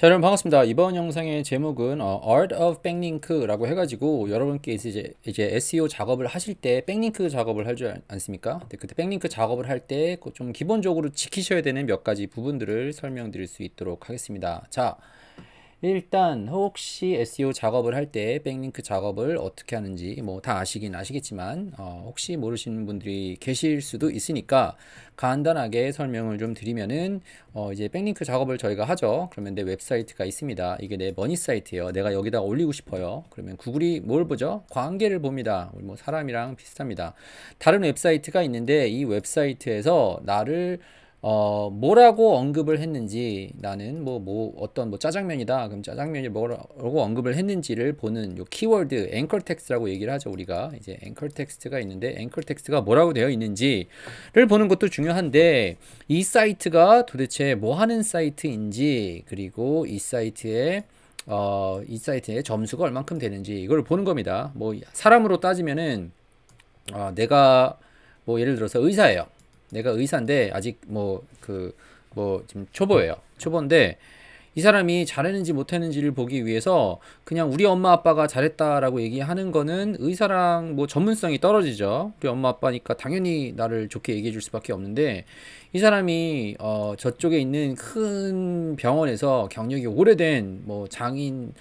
자 여러분 반갑습니다. 이번 영상의 제목은 어, Art of Backlink라고 해가지고 여러분께 이제, 이제 SEO 작업을 하실 때 백링크 작업을 할줄 아, 않습니까? 네, 그때 백링크 작업을 할 때좀 그 기본적으로 지키셔야 되는 몇 가지 부분들을 설명드릴 수 있도록 하겠습니다. 자 일단 혹시 SEO 작업을 할 때 백링크 작업을 어떻게 하는지 뭐 다 아시긴 아시겠지만 어, 혹시 모르시는 분들이 계실 수도 있으니까 간단하게 설명을 좀 드리면은 어, 이제 백링크 작업을 저희가 하죠. 그러면 내 웹사이트가 있습니다. 이게 내 머니 사이트예요. 내가 여기다 올리고 싶어요. 그러면 구글이 뭘 보죠? 관계를 봅니다. 뭐 사람이랑 비슷합니다. 다른 웹사이트가 있는데 이 웹사이트에서 나를 어, 뭐라고 언급을 했는지 나는 뭐, 뭐 어떤 뭐 짜장면이다 그럼 짜장면이 뭐라고 언급을 했는지를 보는 요 키워드 앵컬 텍스트라고 얘기를 하죠 우리가 이제 앵컬 텍스트가 있는데 앵컬 텍스트가 뭐라고 되어 있는지를 보는 것도 중요한데 이 사이트가 도대체 뭐 하는 사이트인지 그리고 이 사이트에 어, 이사이트의 점수가 얼만큼 되는지 이걸 보는 겁니다 뭐 사람으로 따지면은 어, 내가 뭐 예를 들어서 의사예요 내가 의사인데 아직 뭐그뭐 그 뭐 지금 초보예요. 초보인데 이 사람이 잘했는지 못했는지를 보기 위해서 그냥 우리 엄마 아빠가 잘했다라고 얘기하는 거는 의사랑 뭐 전문성이 떨어지죠. 우리 엄마 아빠니까 당연히 나를 좋게 얘기해 줄 수밖에 없는데 이 사람이 어 저쪽에 있는 큰 병원에서 경력이 오래된 뭐 장인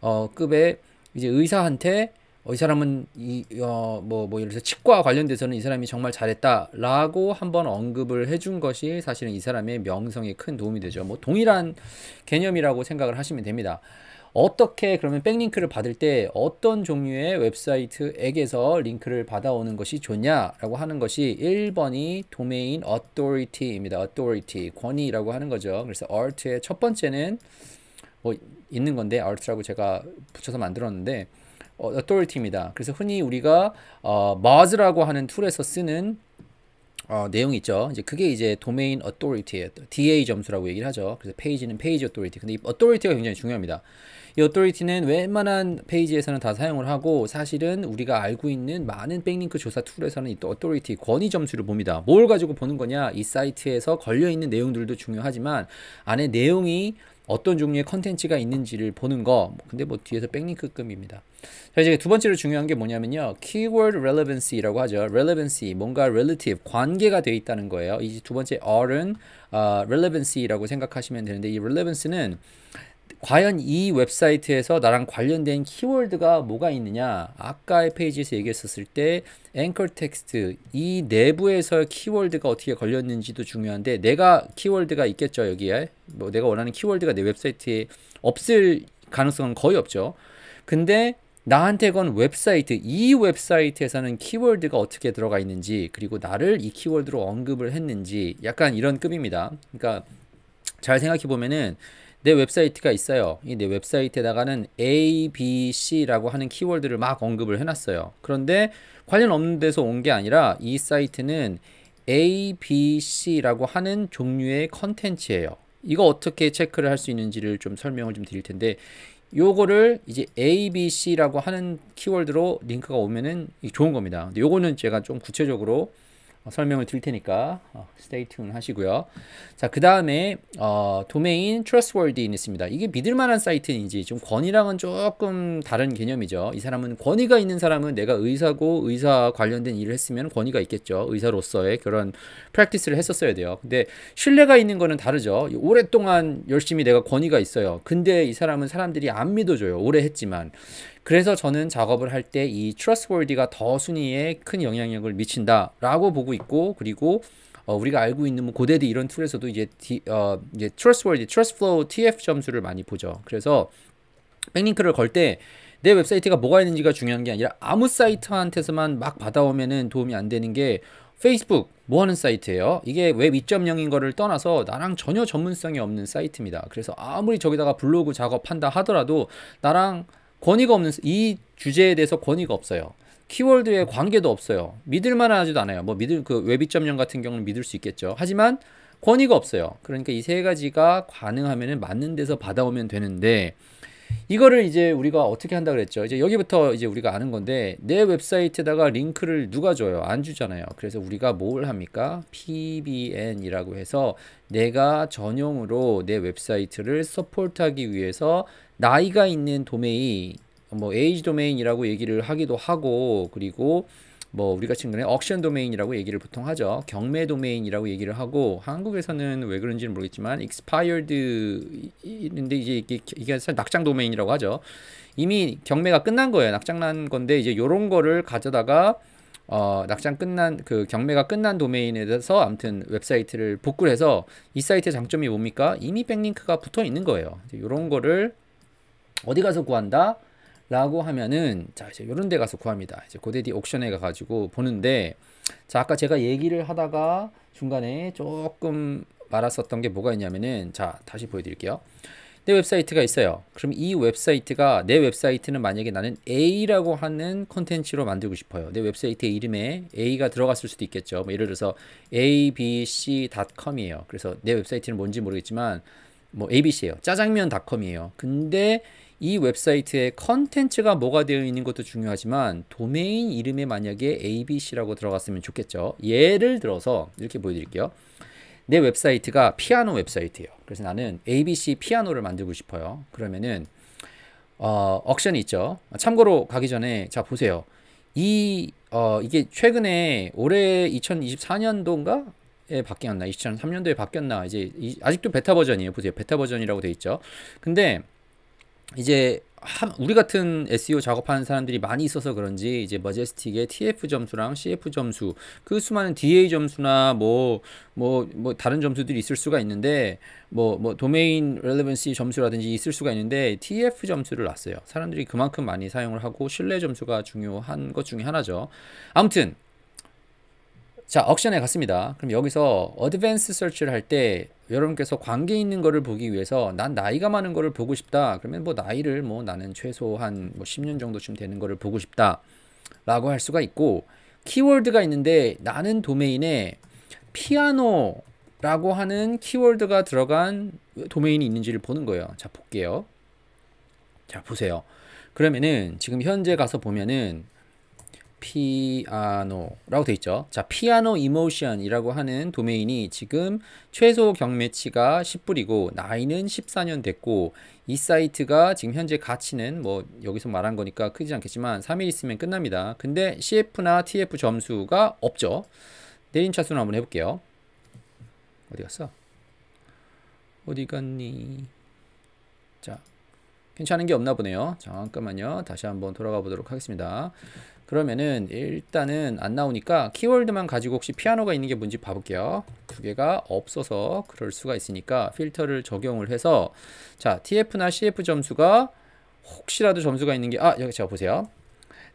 어 급의 이제 의사한테 어, 이 사람은 이뭐뭐 어, 뭐 예를 들어 치과 관련돼서는 이 사람이 정말 잘했다라고 한번 언급을 해준 것이 사실은 이 사람의 명성에 큰 도움이 되죠. 뭐 동일한 개념이라고 생각을 하시면 됩니다. 어떻게 그러면 백링크를 받을 때 어떤 종류의 웹사이트에게서 링크를 받아오는 것이 좋냐라고 하는 것이 1번이 도메인 authority입니다. authority 권위라고 하는 거죠. 그래서 art의 첫 번째는 뭐 있는 건데 art라고 제가 붙여서 만들었는데 어, authority입니다. 그래서 흔히 우리가 어, MOS라고 하는 툴에서 쓰는 어, 내용이 있죠. 이제 그게 이제 도메인 authority예요. DA 점수라고 얘기를 하죠. 그래서 페이지는 페이지 authority. 근데 이 authority가 굉장히 중요합니다. 이 authority는 웬만한 페이지에서는 다 사용을 하고 사실은 우리가 알고 있는 많은 백링크 조사 툴에서는 이 authority 권위 점수를 봅니다. 뭘 가지고 보는 거냐? 이 사이트에서 걸려 있는 내용들도 중요하지만 안에 내용이 어떤 종류의 컨텐츠가 있는지를 보는 거 근데 뭐 뒤에서 백링크급입니다 자 이제 두 번째로 중요한 게 뭐냐면요 keyword relevancy라고 하죠 relevancy 뭔가 relative 관계가 되어 있다는 거예요 이두 번째 r은 어, relevancy라고 생각하시면 되는데 이 relevancy는 과연 이 웹사이트에서 나랑 관련된 키워드가 뭐가 있느냐 아까의 페이지에서 얘기했었을 때 앵커 텍스트 이 내부에서 키워드가 어떻게 걸렸는지도 중요한데 내가 키워드가 있겠죠 여기에 뭐 내가 원하는 키워드가 내 웹사이트에 없을 가능성은 거의 없죠 근데 나한테 건 웹사이트 이 웹사이트에서는 키워드가 어떻게 들어가 있는지 그리고 나를 이 키워드로 언급을 했는지 약간 이런 급입니다 그러니까 잘 생각해 보면은 내 웹사이트가 있어요. 이 내 웹사이트에다가는 A, B, C라고 하는 키워드를 막 언급을 해놨어요. 그런데 관련 없는 데서 온 게 아니라 이 사이트는 A, B, C라고 하는 종류의 컨텐츠예요. 이거 어떻게 체크를 할 수 있는지를 좀 설명을 좀 드릴 텐데 요거를 이제 A, B, C라고 하는 키워드로 링크가 오면은 좋은 겁니다. 근데 요거는 제가 좀 구체적으로 어, 설명을 드릴 테니까 어, stay tuned 하시고요. 자, 그 다음에 어, 도메인 t r u s t w o r t h y 있습니다. 이게 믿을 만한 사이트인지 좀 권위랑은 조금 다른 개념이죠. 이 사람은 권위가 있는 사람은 내가 의사고 의사 관련된 일을 했으면 권위가 있겠죠. 의사로서의 그런 프랙티스를 했었어야 돼요. 근데 신뢰가 있는 거는 다르죠. 오랫동안 열심히 내가 권위가 있어요. 근데 이 사람은 사람들이 안 믿어줘요. 오래 했지만 그래서 저는 작업을 할 때 이 trustworthy가 더 순위에 큰 영향력을 미친다라고 보고 있고 그리고 어, 우리가 알고 있는 뭐 고데드 이런 툴에서도 이제 디, 어, 이제 trustworthy, trustflow, TF 점수를 많이 보죠. 그래서 백링크를 걸 때 내 웹사이트가 뭐가 있는지가 중요한 게 아니라 아무 사이트한테서만 막받아오면 도움이 안 되는 게 페이스북 뭐 하는 사이트예요? 이게 웹 2.0인 거를 떠나서 나랑 전혀 전문성이 없는 사이트입니다. 그래서 아무리 저기다가 블로그 작업한다 하더라도 나랑 권위가 없는 이 주제에 대해서 권위가 없어요. 키워드에 관계도 없어요. 믿을 만하지도 않아요. 뭐 믿을 그웹2.0 같은 경우는 믿을 수 있겠죠. 하지만 권위가 없어요. 그러니까 이 세 가지가 가능하면은 맞는 데서 받아오면 되는데 이거를 이제 우리가 어떻게 한다 그랬죠. 이제 여기부터 이제 우리가 아는 건데 내 웹사이트에다가 링크를 누가 줘요? 안 주잖아요. 그래서 우리가 뭘 합니까? PBN이라고 해서 내가 전용으로 내 웹사이트를 서포트하기 위해서 나이가 있는 도메인, 뭐 에이지 도메인이라고 얘기를 하기도 하고 그리고 뭐 우리가 친근해 억션 도메인이라고 얘기를 보통 하죠. 경매 도메인이라고 얘기를 하고 한국에서는 왜 그런지는 모르겠지만 익스파이 r 드있는데 이제 이게, 이게 사실 낙장 도메인이라고 하죠. 이미 경매가 끝난 거예요. 낙장난 건데 이제 요런 거를 가져다가 어, 낙장 끝난 그 경매가 끝난 도메인에 대해서 아무튼 웹사이트를 복구해서 이 사이트의 장점이 뭡니까? 이미 백링크가 붙어 있는 거예요. 이런 거를 어디 가서 구한다? 라고 하면은 자 이제 요런 데 가서 구합니다 이제 고데디 그 옥션에 가가지고 보는데 자 아까 제가 얘기를 하다가 중간에 조금 말았었던 게 뭐가 있냐면은 자 다시 보여드릴게요 내 웹사이트가 있어요 그럼 이 웹사이트가 내 웹사이트는 만약에 나는 A라고 하는 컨텐츠로 만들고 싶어요 내 웹사이트의 이름에 A가 들어갔을 수도 있겠죠 뭐 예를 들어서 abc.com 이에요 그래서 내 웹사이트는 뭔지 모르겠지만 뭐 a b c 에요 짜장면닷컴이에요 근데 이웹사이트에 컨텐츠가 뭐가 되어 있는 것도 중요하지만 도메인 이름에 만약에 abc라고 들어갔으면 좋겠죠. 예를 들어서 이렇게 보여드릴게요. 내 웹사이트가 피아노 웹사이트예요. 그래서 나는 ABC 피아노를 만들고 싶어요. 그러면은 어, 억션이 있죠. 참고로 가기 전에 자 보세요. 이 어, 이게 최근에 올해 2024년도인가 에 바뀌었나 2003년도에 바뀌었나 이제 이, 아직도 베타 버전이에요. 보세요. 베타 버전이라고 돼 있죠. 근데 이제 우리 같은 SEO 작업하는 사람들이 많이 있어서 그런지 이제 머제스틱의 뭐 TF 점수랑 CF 점수 그 수많은 DA 점수나 뭐 뭐뭐 뭐, 뭐 다른 점수들이 있을 수가 있는데 뭐 뭐 도메인 렐레번시 점수라든지 있을 수가 있는데 TF 점수를 놨어요. 사람들이 그만큼 많이 사용을 하고 신뢰 점수가 중요한 것 중에 하나죠. 아무튼 자, 옥션에 갔습니다. 그럼 여기서 어드밴스 서치를 할 때 여러분께서 관계 있는 거를 보기 위해서 난 나이가 많은 거를 보고 싶다. 그러면 뭐 나이를 뭐 나는 최소한 뭐 10년 정도쯤 되는 거를 보고 싶다. 라고 할 수가 있고 키워드가 있는데 나는 도메인에 피아노라고 하는 키워드가 들어간 도메인이 있는지를 보는 거예요. 자, 볼게요. 자, 보세요. 그러면은 지금 현재 가서 보면은 피아노라고 돼 있죠. 자, 피아노 이모션이라고 하는 도메인이 지금 최소 경매치가 10불이고 나이는 14년 됐고 이 사이트가 지금 현재 가치는 뭐 여기서 말한 거니까 크지 않겠지만 3일 있으면 끝납니다. 근데 CF나 TF 점수가 없죠. 내린 차순 한번 해볼게요. 어디 갔어? 어디 갔니? 괜찮은 게 없나 보네요. 잠깐만요. 다시 한번 돌아가 보도록 하겠습니다. 그러면은 일단은 안 나오니까 키워드만 가지고 혹시 피아노가 있는 게 뭔지 봐볼게요. 두 개가 없어서 그럴 수가 있으니까 필터를 적용을 해서 자 TF나 CF 점수가 혹시라도 점수가 있는 게 아 여기 제가 보세요.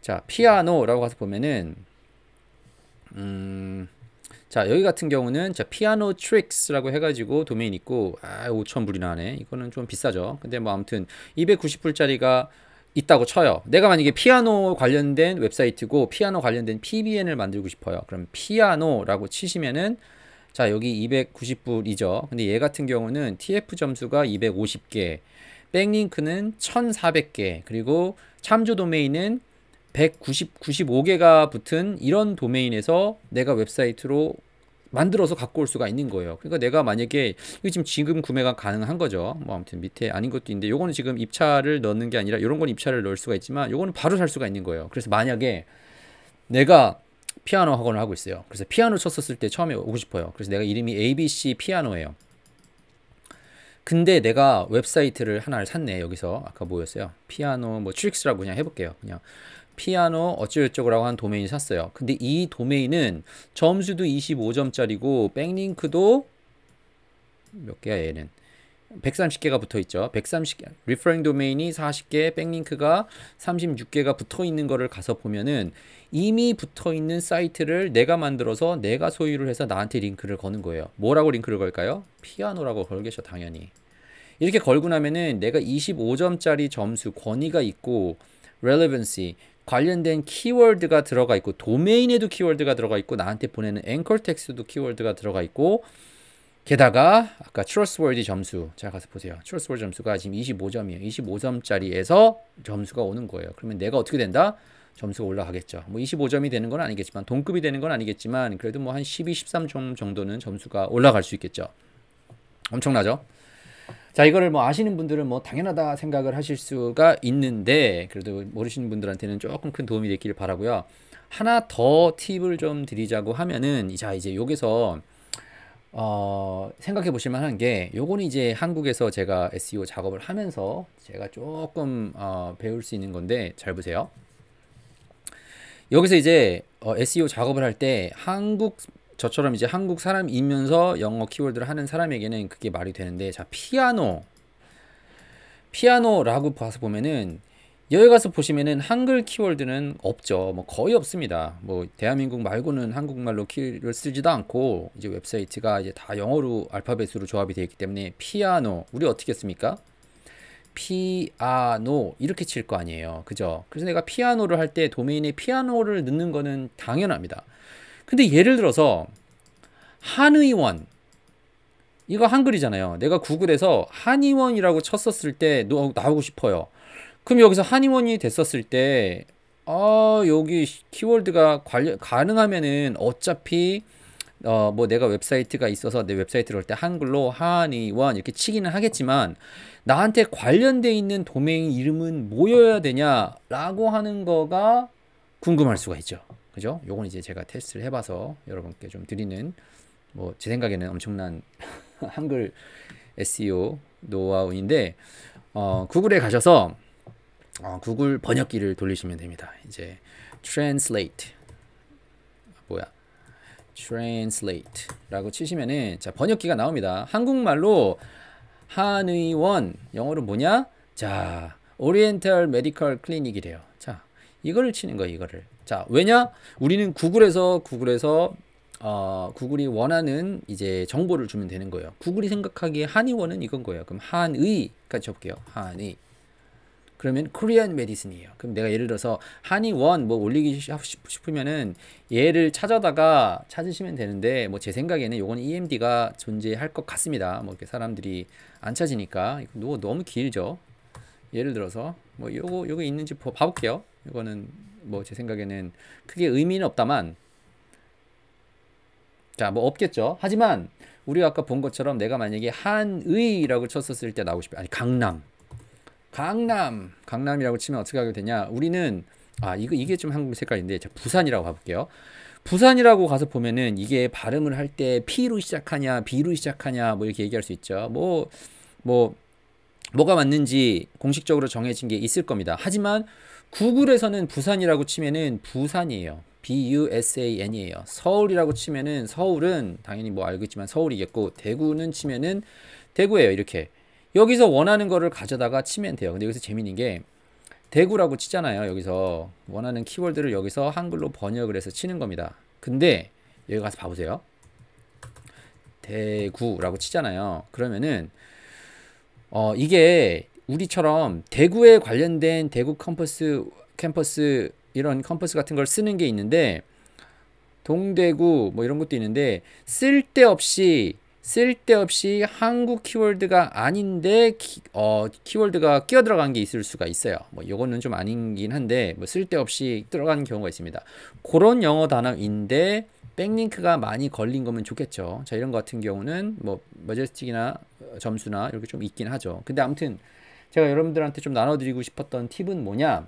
자 피아노라고 가서 보면은 음자 여기 같은 경우는 자 피아노 트릭스라고 해가지고 도메인 있고 아 5천불이나 하네 이거는 좀 비싸죠 근데 뭐 아무튼 290불짜리가 있다고 쳐요 내가 만약에 피아노 관련된 웹사이트고 피아노 관련된 PBN을 만들고 싶어요 그럼 피아노라고 치시면은 자 여기 290불이죠 근데 얘 같은 경우는 TF 점수가 250개 백링크는 1400개 그리고 참조 도메인은 190, 95개가 붙은 이런 도메인에서 내가 웹사이트로 만들어서 갖고 올 수가 있는 거예요. 그러니까 내가 만약에 이거 지금 지금 구매가 가능한 거죠. 뭐 아무튼 밑에 아닌 것도 있는데 요거는 지금 입찰을 넣는 게 아니라 요런 건 입찰을 넣을 수가 있지만 요거는 바로 살 수가 있는 거예요. 그래서 만약에 내가 피아노 학원을 하고 있어요. 그래서 피아노 쳤었을 때 처음에 오고 싶어요. 그래서 내가 이름이 ABC 피아노예요. 근데 내가 웹사이트를 하나를 샀네 여기서 아까 뭐였어요? 피아노 뭐 트릭스라고 그냥 해볼게요. 그냥 피아노 어찌어저쩌고라고한 도메인 샀어요. 근데 이 도메인은 점수도 25점짜리고 백링크도 몇 개야 얘는 130개가 붙어 있죠. 130개 리퍼링 도메인이 40개, 백링크가 36개가 붙어 있는 거를 가서 보면은 이미 붙어 있는 사이트를 내가 만들어서 내가 소유를 해서 나한테 링크를 거는 거예요. 뭐라고 링크를 걸까요? 피아노라고 걸겠죠, 당연히. 이렇게 걸고 나면은 내가 25점짜리 점수 권위가 있고 relevancy 관련된 키워드가 들어가 있고 도메인에도 키워드가 들어가 있고 나한테 보내는 앵커 텍스도 키워드가 들어가 있고 게다가 아까 트러스월드 점수 자 가서 보세요. 트러스월드 점수가 지금 25점이에요. 25점짜리에서 점수가 오는 거예요. 그러면 내가 어떻게 된다? 점수가 올라가겠죠. 뭐 25점이 되는 건 아니겠지만 동급이 되는 건 아니겠지만 그래도 뭐 한 12, 13점 정도는 점수가 올라갈 수 있겠죠. 엄청나죠? 자 이거를 뭐 아시는 분들은 뭐 당연하다 생각을 하실 수가 있는데 그래도 모르시는 분들한테는 조금 큰 도움이 되기를 바라고요 하나 더 팁을 좀 드리자고 하면은 자 이제 여기서 어, 생각해 보실 만한 게요거 이제 한국에서 제가 SEO 작업을 하면서 제가 조금 어, 배울 수 있는 건데 잘 보세요 여기서 이제 어, SEO 작업을 할 때 한국 저처럼 이제 한국 사람이면서 영어 키워드를 하는 사람에게는 그게 말이 되는데 자 피아노 피아노라고 봐서 보면은 여기 가서 보시면은 한글 키워드는 없죠. 뭐 거의 없습니다. 뭐 대한민국 말고는 한국말로 키를 쓰지도 않고 이제 웹사이트가 이제 다 영어로 알파벳으로 조합이 되어 있기 때문에 피아노 우리 어떻게 했습니까 피아노 이렇게 칠 거 아니에요. 그죠? 그래서 내가 피아노를 할 때 도메인에 피아노를 넣는 거는 당연합니다. 근데 예를 들어서 한의원 이거 한글이잖아요. 내가 구글에서 한의원이라고 쳤었을 때 나오고 싶어요. 그럼 여기서 한의원이 됐었을 때 어, 여기 키워드가 관련, 가능하면은 어차피 어, 뭐 내가 웹사이트가 있어서 내 웹사이트를 올때 한글로 한의원 이렇게 치기는 하겠지만 나한테 관련돼 있는 도메인 이름은 뭐여야 되냐라고 하는 거가 궁금할 수가 있죠. 그죠? 요건 이제 제가 테스트를 해봐서 여러분께 좀 드리는 뭐 제 생각에는 엄청난 한글 SEO 노하우인데 어, 구글에 가셔서 어, 구글 번역기를 돌리시면 됩니다. 이제 translate 뭐야? translate라고 치시면은 자 번역기가 나옵니다. 한국말로 한의원 영어로 뭐냐? 자 오리엔탈 메디컬 클리닉이래요. 자 이거를 치는 거 이거를 자, 왜냐? 우리는 구글에서 구글에서 어, 구글이 원하는 이제 정보를 주면 되는 거예요. 구글이 생각하기에 한의원은 이건 거예요. 그럼 한의까지 적게요. 한의. 그러면 코리안 메디슨이에요. 그럼 내가 예를 들어서 한의원 뭐 올리기 싶으면은 얘를 찾아다가 찾으시면 되는데 뭐 제 생각에는 요건 EMD가 존재할 것 같습니다. 뭐 이렇게 사람들이 안 찾으니까 이거 너무 길죠. 예를 들어서 뭐 요거 요거 있는지 봐볼게요. 이거는 뭐제 생각에는 크게 의미는 없다만 자, 뭐 없겠죠. 하지만 우리가 아까 본 것처럼 내가 만약에 한의라고 쳤었을 때 나오고 싶어요. 아니 강남. 강남. 강남이라고 치면 어떻게 하게 되냐? 우리는 아, 이거 이게 좀 한국 색깔인데 자, 부산이라고 가 볼게요. 부산이라고 가서 보면은 이게 발음을 할 때 P로 시작하냐, B로 시작하냐 뭐 이렇게 얘기할 수 있죠. 뭐 뭐 뭐, 뭐가 맞는지 공식적으로 정해진 게 있을 겁니다. 하지만 구글에서는 부산이라고 치면은 부산이에요. BUSAN이에요. 서울이라고 치면은 서울은 당연히 뭐알고있지만 서울이겠고 대구는 치면은 대구예요. 이렇게. 여기서 원하는 거를 가져다가 치면 돼요. 근데 여기서 재밌는 게 대구라고 치잖아요. 여기서 원하는 키워드를 여기서 한글로 번역을 해서 치는 겁니다. 근데 여기 가서 봐보세요. 대구라고 치잖아요. 그러면은 어 이게 우리처럼 대구에 관련된 대구 컴퍼스 캠퍼스 이런 컴퍼스 같은 걸 쓰는 게 있는데 동대구 뭐 이런 것도 있는데 쓸데없이 쓸데없이 한국 키워드가 아닌데 키, 어, 키워드가 끼어 들어간 게 있을 수가 있어요. 뭐 이거는 좀 아니긴 한데 뭐 쓸데없이 들어간 경우가 있습니다. 그런 영어 단어인데 백링크가 많이 걸린 거면 좋겠죠. 자 이런 거 같은 경우는 뭐 머제스틱이나 점수나 이렇게 좀 있긴 하죠. 근데 아무튼 제가 여러분들한테 좀 나눠드리고 싶었던 팁은 뭐냐?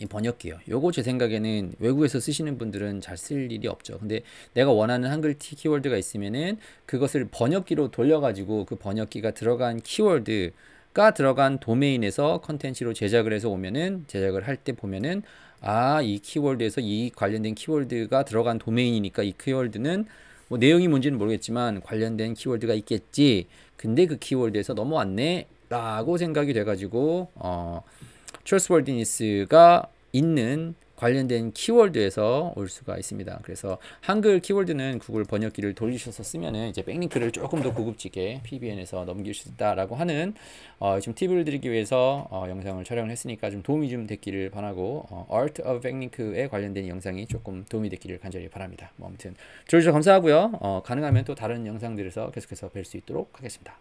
이 번역기요. 요거 제 생각에는 외국에서 쓰시는 분들은 잘 쓸 일이 없죠. 근데 내가 원하는 한글 키워드가 있으면은 그것을 번역기로 돌려가지고 그 번역기가 들어간 키워드가 들어간 도메인에서 컨텐츠로 제작을 해서 오면은 제작을 할 때 보면은 아, 이 키워드에서 이 관련된 키워드가 들어간 도메인이니까 이 키워드는 뭐 내용이 뭔지는 모르겠지만 관련된 키워드가 있겠지. 근데 그 키워드에서 넘어왔네. 라고 생각이 돼가지고 어, 트러스월디니스가 있는 관련된 키워드에서 올 수가 있습니다. 그래서 한글 키워드는 구글 번역기를 돌리셔서 쓰면은 이제 백링크를 조금 더 고급지게 PBN에서 넘길 수 있다라고 하는 어, 좀 팁을 드리기 위해서 어, 영상을 촬영을 했으니까 좀 도움이 좀 됐기를 바라고 어, Art of 백링크에 관련된 영상이 조금 도움이 됐기를 간절히 바랍니다. 뭐 아무튼 들어주셔 감사하고요. 어, 가능하면 또 다른 영상들에서 계속해서 뵐 수 있도록 하겠습니다.